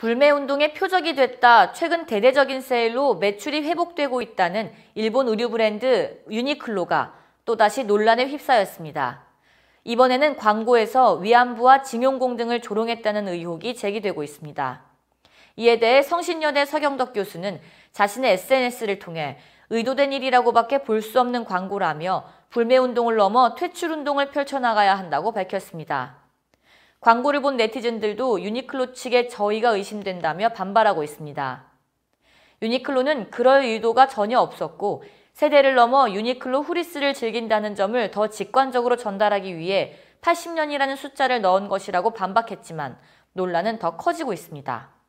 불매운동의 표적이 됐다 최근 대대적인 세일로 매출이 회복되고 있다는 일본 의류 브랜드 유니클로가 또다시 논란에 휩싸였습니다. 이번에는 광고에서 위안부와 징용공 등을 조롱했다는 의혹이 제기되고 있습니다. 이에 대해 성신여대 서경덕 교수는 자신의 SNS를 통해 의도된 일이라고밖에 볼 수 없는 광고라며 불매운동을 넘어 퇴출운동을 펼쳐나가야 한다고 밝혔습니다. 광고를 본 네티즌들도 유니클로 측에 저희가 의심된다며 반발하고 있습니다. 유니클로는 그럴 의도가 전혀 없었고 세대를 넘어 유니클로 후리스를 즐긴다는 점을 더 직관적으로 전달하기 위해 80년이라는 숫자를 넣은 것이라고 반박했지만 논란은 더 커지고 있습니다.